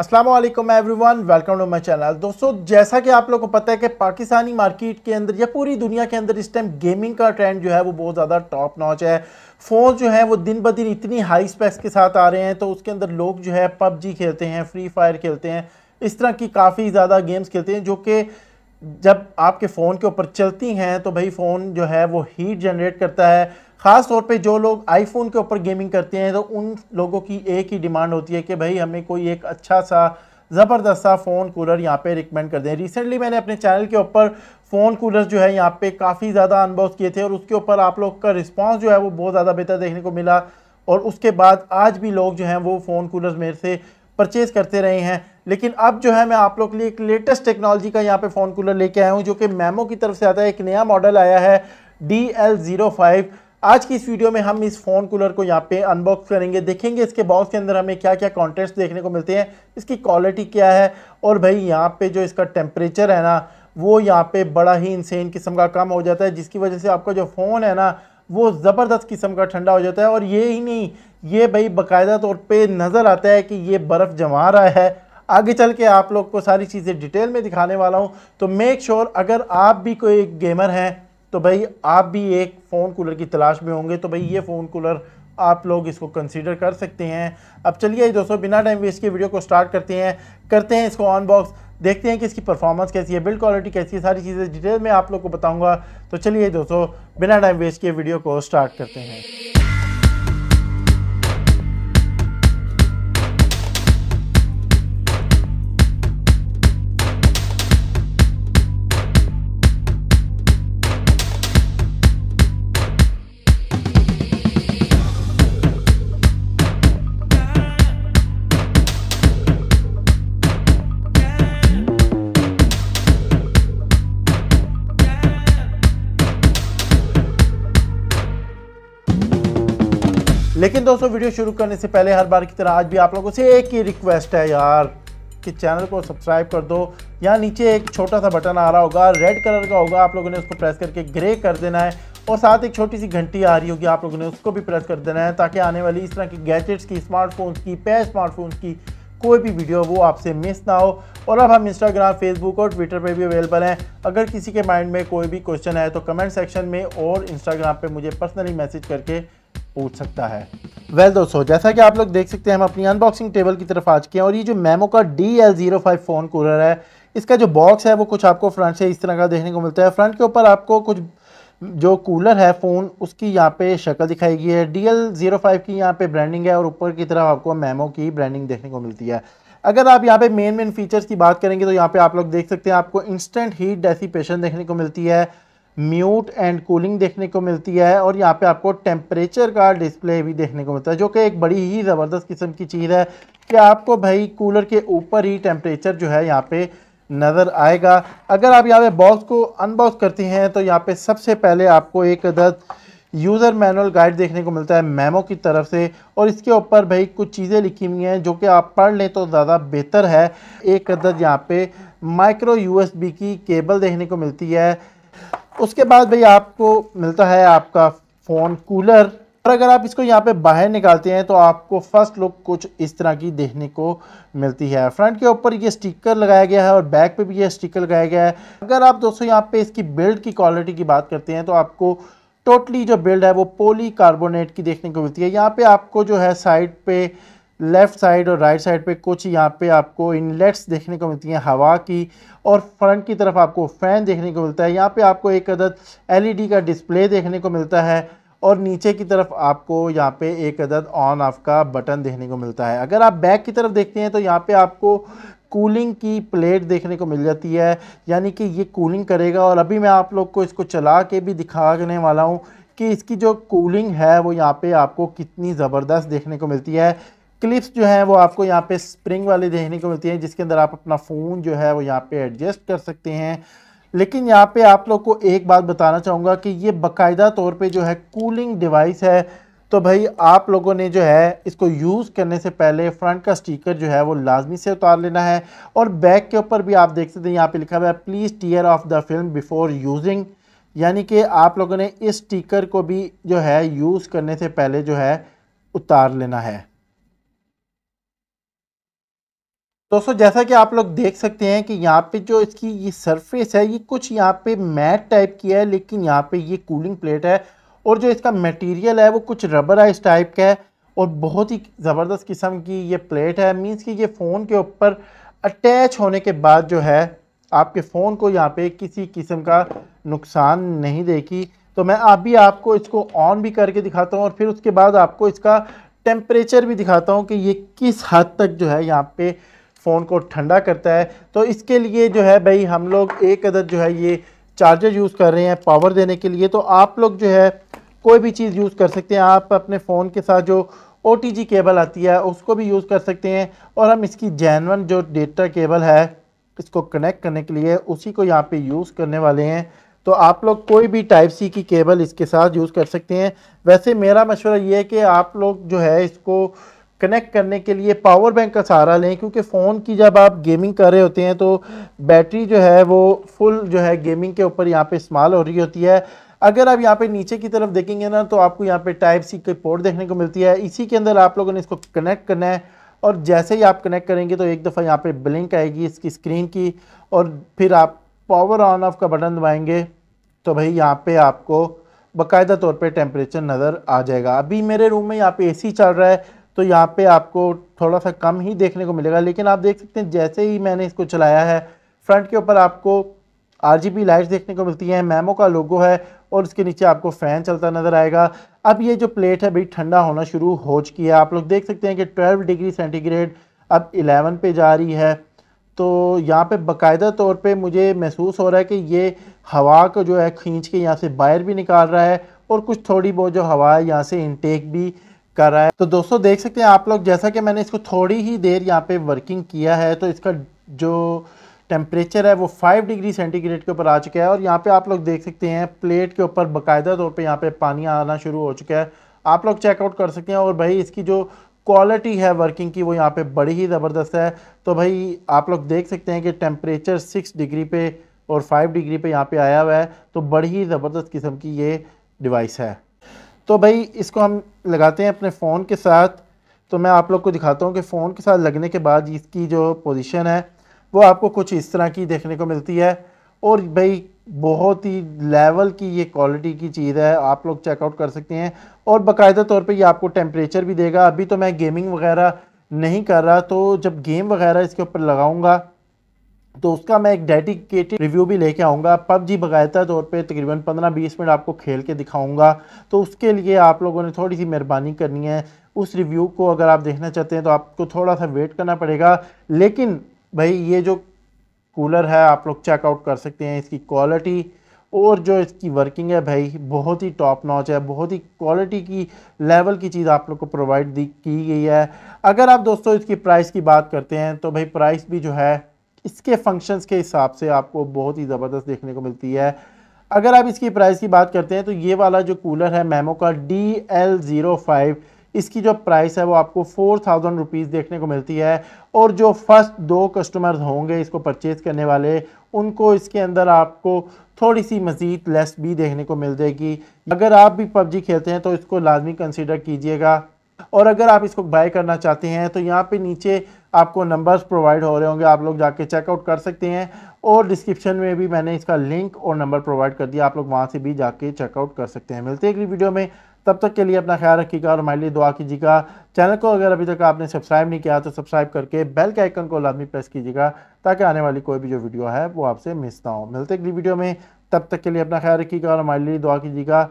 Aslam everyone welcome to my channel दोस्तों जैसा कि आप लोग को पता है कि पाकिस्तानी मार्केट के अंदर या पूरी दुनिया के अंदर इस टाइम गेमिंग का ट्रेंड जो है वो बहुत ज़्यादा टॉप नॉच है फ़ोन जो है वो दिन ब दिन इतनी हाई स्पेक्स के साथ आ रहे हैं तो उसके अंदर लोग जो है पबजी खेलते हैं फ्री फायर खेलते हैं इस तरह की काफ़ी ज़्यादा गेम्स खेलते हैं जो कि जब आपके फ़ोन के ऊपर चलती हैं तो भाई फ़ोन जो है वो हीट जनरेट करता है ख़ास तौर पे जो लोग आईफोन के ऊपर गेमिंग करते हैं तो उन लोगों की एक ही डिमांड होती है कि भाई हमें कोई एक अच्छा सा ज़बरदस्त सा फ़ोन कूलर यहाँ पे रिकमेंड कर दें रिसेंटली मैंने अपने चैनल के ऊपर फ़ोन कूलर जो है यहाँ पे काफ़ी ज़्यादा अनबॉक्स किए थे और उसके ऊपर आप लोग का रिस्पॉन्स जो है वो बहुत ज़्यादा बेहतर देखने को मिला और उसके बाद आज भी लोग जो हैं वो फ़ोन कूलर मेरे से परचेज़ करते रहे हैं लेकिन अब जो है मैं आप लोग के लिए एक लेटेस्ट टेक्नोलॉजी का यहाँ पे फ़ोन कूलर लेके आया हूँ जो कि मैमो की तरफ से आता है एक नया मॉडल आया है डी एल ज़ीरो फाइव आज की इस वीडियो में हम इस फ़ोन कूलर को यहाँ पे अनबॉक्स करेंगे देखेंगे इसके बॉक्स के अंदर हमें क्या क्या कॉन्टेंट्स देखने को मिलते हैं इसकी क्वालिटी क्या है और भाई यहाँ पे जो इसका टेम्परेचर है ना वो यहाँ पे बड़ा ही इंसेन किस्म का कम हो जाता है जिसकी वजह से आपका जो फ़ोन है ना वो ज़बरदस्त किस्म का ठंडा हो जाता है और ये ही नहीं ये भाई बाकायदा तौर पे नज़र आता है कि ये बर्फ़ जमा रहा है आगे चल के आप लोग को सारी चीज़ें डिटेल में दिखाने वाला हूँ तो मेक श्योर sure अगर आप भी कोई गेमर हैं तो भाई आप भी एक फ़ोन कूलर की तलाश में होंगे तो भाई ये फ़ोन कूलर आप लोग इसको कंसीडर कर सकते हैं अब चलिए दोस्तों बिना टाइम वेस्ट के वीडियो को स्टार्ट करते हैं करते हैं इसको अनबॉक्स देखते हैं कि इसकी परफॉर्मेंस कैसी है बिल्ड क्वालिटी कैसी है सारी चीज़ें डिटेल में आप लोग को बताऊंगा तो चलिए दोस्तों बिना टाइम वेस्ट के वीडियो को स्टार्ट करते हैं लेकिन दोस्तों वीडियो शुरू करने से पहले हर बार की तरह आज भी आप लोगों से एक ही रिक्वेस्ट है यार कि चैनल को सब्सक्राइब कर दो यहाँ नीचे एक छोटा सा बटन आ रहा होगा रेड कलर का होगा आप लोगों ने उसको प्रेस करके ग्रे कर देना है और साथ एक छोटी सी घंटी आ रही होगी आप लोगों ने उसको भी प्रेस कर देना है ताकि आने वाली इस तरह की गैजेट्स की स्मार्टफोन्स की पे स्मार्टफोन्स की कोई भी वीडियो वो आपसे मिस ना हो और अब हम इंस्टाग्राम फेसबुक और ट्विटर पे भी अवेलेबल हैं अगर किसी के माइंड में कोई भी क्वेश्चन है तो कमेंट सेक्शन में और इंस्टाग्राम पे मुझे पर्सनली मैसेज करके पूछ सकता है वेल well, दोस्तों जैसा कि आप लोग देख सकते हैं हम अपनी अनबॉक्सिंग टेबल की तरफ आ चुके हैं और ये जो मेमो का D L zero five phone cooler है इसका जो बॉक्स है वो कुछ आपको फ्रंट से इस तरह का देखने को मिलता है फ्रंट के ऊपर आपको कुछ जो कूलर है फ़ोन उसकी यहाँ पे शक्ल दिखाई गई है डी एल ज़ीरो फाइव की यहाँ पे ब्रांडिंग है और ऊपर की तरफ आपको मेमो की ब्रांडिंग देखने को मिलती है अगर आप यहाँ पे मेन मेन फीचर्स की बात करेंगे तो यहाँ पे आप लोग देख सकते हैं आपको इंस्टेंट हीट डेसीपेशन देखने को मिलती है म्यूट एंड कूलिंग देखने को मिलती है और यहाँ पे आपको टेम्परेचर का डिस्प्ले भी देखने को मिलता है जो कि एक बड़ी ही ज़बरदस्त किस्म की चीज़ है कि आपको भाई कूलर के ऊपर ही टेम्परेचर जो है यहाँ पे नज़र आएगा अगर आप यहाँ पे बॉक्स को अनबॉक्स करती हैं तो यहाँ पे सबसे पहले आपको एक अदद यूज़र मैनुअल गाइड देखने को मिलता है मेमो की तरफ से और इसके ऊपर भाई कुछ चीज़ें लिखी हुई हैं जो कि आप पढ़ लें तो ज़्यादा बेहतर है एक अदद यहाँ पे माइक्रो यूएसबी की केबल देखने को मिलती है उसके बाद भाई आपको मिलता है आपका फ़ोन कूलर और अगर आप इसको यहाँ पे बाहर निकालते हैं तो आपको फर्स्ट लुक कुछ इस तरह की देखने को मिलती है फ्रंट के ऊपर ये स्टिकर लगाया गया है और बैक पे भी ये स्टिकर लगाया गया है अगर आप दोस्तों यहाँ पे इसकी बिल्ड की क्वालिटी की बात करते हैं तो आपको टोटली जो बिल्ड है वो पोली कार्बोनेट की देखने को मिलती है यहाँ पे आपको जो है साइड पे लेफ़्ट साइड और राइट साइड पे कुछ यहाँ पे आपको इनलेट्स देखने को मिलती हैं हवा की और फ्रंट की तरफ आपको फ़ैन देखने को मिलता है यहाँ पे आपको एक अदद एलईडी का डिस्प्ले देखने को मिलता है और नीचे की तरफ आपको यहाँ पे एक अदद ऑन ऑफ का बटन देखने को मिलता है अगर आप बैक की तरफ देखते हैं तो यहाँ पर आपको कूलिंग की प्लेट देखने को मिल जाती है यानी कि ये कूलिंग करेगा और अभी मैं आप लोग को इसको चला के भी दिखाने वाला हूँ कि इसकी जो कूलिंग है वो यहाँ पर आपको कितनी ज़बरदस्त देखने को मिलती है क्लिप्स जो हैं वो आपको यहाँ पे स्प्रिंग वाली देखने को मिलती है जिसके अंदर आप अपना फ़ोन जो है वो यहाँ पे एडजस्ट कर सकते हैं लेकिन यहाँ पे आप लोग को एक बात बताना चाहूँगा कि ये बाकायदा तौर पे जो है कूलिंग डिवाइस है तो भाई आप लोगों ने जो है इसको यूज़ करने से पहले फ्रंट का स्टिकर जो है वो लाजमी से उतार लेना है और बैक के ऊपर भी आप देख सकते हैं यहाँ पे लिखा हुआ है please tear off the film before using यानी कि आप लोगों ने इस स्टिकर को भी जो है यूज़ करने से पहले जो है उतार लेना है दोस्तों जैसा कि आप लोग देख सकते हैं कि यहाँ पे जो इसकी ये सरफेस है ये कुछ यहाँ पे मैट टाइप की है लेकिन यहाँ पे ये कूलिंग प्लेट है और जो इसका मटेरियल है वो कुछ रबराइज टाइप का है और बहुत ही ज़बरदस्त किस्म की ये प्लेट है मींस कि ये फ़ोन के ऊपर अटैच होने के बाद जो है आपके फ़ोन को यहाँ पे किसी किस्म का नुकसान नहीं देगी तो मैं अभी आप आपको इसको ऑन भी करके दिखाता हूँ और फिर उसके बाद आपको इसका टेम्परेचर भी दिखाता हूँ कि ये किस हद तक जो है यहाँ पर फ़ोन को ठंडा करता है तो इसके लिए जो है भाई हम लोग एक अदर जो है ये चार्जर यूज़ कर रहे हैं पावर देने के लिए तो आप लोग जो है कोई भी चीज़ यूज़ कर सकते हैं आप अपने फ़ोन के साथ जो ओ केबल आती है उसको भी यूज़ कर सकते हैं और हम इसकी जैनवन जो डेटा केबल है इसको कनेक्ट करने के लिए उसी को यहाँ पे यूज़ करने वाले हैं तो आप लोग कोई भी टाइप सी की केबल इसके साथ यूज़ कर सकते हैं वैसे मेरा मशवरा ये है कि आप लोग जो है इसको कनेक्ट करने के लिए पावर बैंक का सहारा लें क्योंकि फ़ोन की जब आप गेमिंग कर रहे होते हैं तो बैटरी जो है वो फुल जो है गेमिंग के ऊपर यहाँ पे इस्तेमाल हो रही होती है अगर आप यहाँ पे नीचे की तरफ देखेंगे ना तो आपको यहाँ पे टाइप सी की पोर्ट देखने को मिलती है इसी के अंदर आप लोगों ने इसको कनेक्ट करना है और जैसे ही आप कनेक्ट करेंगे तो एक दफ़ा यहाँ पे ब्लिंक आएगी इसकी स्क्रीन की और फिर आप पावर ऑन ऑफ का बटन दबाएंगे तो भाई यहाँ पे आपको बाकायदा तौर पर टेम्परेचर नज़र आ जाएगा अभी मेरे रूम में यहाँ पर ए चल रहा है तो यहाँ पे आपको थोड़ा सा कम ही देखने को मिलेगा लेकिन आप देख सकते हैं जैसे ही मैंने इसको चलाया है फ्रंट के ऊपर आपको आर जी लाइट्स देखने को मिलती हैं मेमो का लोगो है और उसके नीचे आपको फ़ैन चलता नज़र आएगा अब ये जो प्लेट है भाई ठंडा होना शुरू हो चुकी है आप लोग देख सकते हैं कि 12 डिग्री सेंटीग्रेड अब 11 पे जा रही है तो यहाँ पे बकायदा तौर पे मुझे महसूस हो रहा है कि ये हवा को जो है खींच के यहाँ से बाहर भी निकाल रहा है और कुछ थोड़ी बहुत जो हवा है यहाँ से इनटेक भी कर रहा है तो दोस्तों देख सकते हैं आप लोग जैसा कि मैंने इसको थोड़ी ही देर यहाँ पे वर्किंग किया है तो इसका जो टेम्परेचर है वो 5 डिग्री सेंटीग्रेड के ऊपर आ चुका है और यहाँ पे आप लोग देख सकते हैं प्लेट के ऊपर बाकायदा तौर पे यहाँ पे पानी आना शुरू हो चुका है आप लोग चेकआउट कर सकते हैं और भाई इसकी जो क्वालिटी है वर्किंग की वो यहाँ पे बड़ी ही ज़बरदस्त है तो भाई आप लोग देख सकते हैं कि टेम्परेचर सिक्स डिग्री पे और फाइव डिग्री पे यहाँ पे आया हुआ है तो बड़ी ही ज़बरदस्त किस्म की ये डिवाइस है तो भाई इसको हम लगाते हैं अपने फ़ोन के साथ तो मैं आप लोग को दिखाता हूँ कि फ़ोन के साथ लगने के बाद इसकी जो पोजीशन है वो आपको कुछ इस तरह की देखने को मिलती है और भाई बहुत ही लेवल की ये क्वालिटी की चीज़ है आप लोग चेकआउट कर सकते हैं और बाकायदा तौर पे ये आपको टेम्परेचर भी देगा अभी तो मैं गेमिंग वगैरह नहीं कर रहा तो जब गेम वगैरह इसके ऊपर लगाऊंगा तो उसका मैं एक डेडिकेटेड रिव्यू भी लेके आऊँगा पबजी बाकायदा तौर पे तकरीबन 15-20 मिनट आपको खेल के दिखाऊंगा तो उसके लिए आप लोगों ने थोड़ी सी मेहरबानी करनी है उस रिव्यू को अगर आप देखना चाहते हैं तो आपको थोड़ा सा वेट करना पड़ेगा लेकिन भाई ये जो कूलर है आप लोग चेकआउट कर सकते हैं इसकी क्वालिटी और जो इसकी वर्किंग है भाई बहुत ही टॉप नॉच है बहुत ही क्वालिटी की लेवल की चीज़ आप लोग को प्रोवाइड की गई है अगर आप दोस्तों इसकी प्राइस की बात करते हैं तो भाई प्राइस भी जो है इसके फंक्शंस के हिसाब से आपको बहुत ही ज़बरदस्त देखने को मिलती है अगर आप इसकी प्राइस की बात करते हैं तो ये वाला जो कूलर है मेमो का डी एल ज़ीरो फाइव इसकी जो प्राइस है वो आपको फोर थाउजेंड रुपीज़ देखने को मिलती है और जो फर्स्ट दो कस्टमर्स होंगे इसको परचेज़ करने वाले उनको इसके अंदर आपको थोड़ी सी मज़ीद लेस भी देखने को मिल जाएगी अगर आप भी पबजी खेलते हैं तो इसको लाजमी कंसिडर कीजिएगा और अगर आप इसको बाय करना चाहते हैं तो यहाँ पे नीचे आपको नंबर्स प्रोवाइड हो रहे होंगे आप लोग जाके चेकआउट कर सकते हैं और डिस्क्रिप्शन में भी मैंने इसका लिंक और नंबर प्रोवाइड कर दिया आप लोग वहाँ से भी जाके चेकआउट कर सकते हैं मिलते हैं अगली वीडियो में तब तक के लिए अपना ख्याल रखिएगा और हमारे लिए दुआ कीजिएगा चैनल को अगर अभी तक आपने सब्सक्राइब नहीं किया तो सब्सक्राइब करके बेल के आइकन को लाजमी प्रेस कीजिएगा ताकि आने वाली कोई भी जो वीडियो है वो आपसे मिस ना हो मिलते अगली वीडियो में तब तक के लिए अपना ख्याल रखिएगा और हमारे लिए दुआ कीजिएगा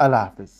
अल्लाह हाफिज़